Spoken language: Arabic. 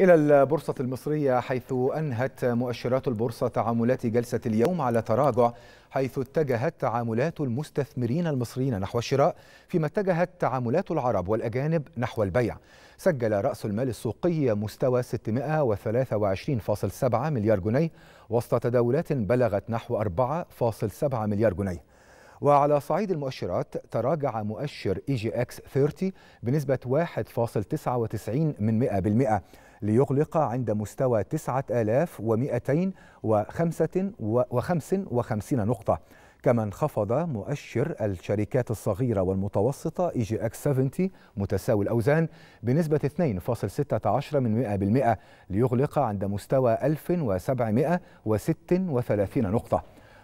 إلى البورصة المصرية حيث أنهت مؤشرات البورصة تعاملات جلسة اليوم على تراجع حيث اتجهت تعاملات المستثمرين المصريين نحو الشراء فيما اتجهت تعاملات العرب والأجانب نحو البيع سجل رأس المال السوقي مستوى 623.7 مليار جنيه وسط تداولات بلغت نحو 4.7 مليار جنيه وعلى صعيد المؤشرات تراجع مؤشر اي جي اكس 30 بنسبة 1.99 ليغلق عند مستوى 9255 نقطة كما انخفض مؤشر الشركات الصغيرة والمتوسطة اي جي اكس 70 متساوي الأوزان بنسبة 2.16 من ليغلق عند مستوى 1736 نقطة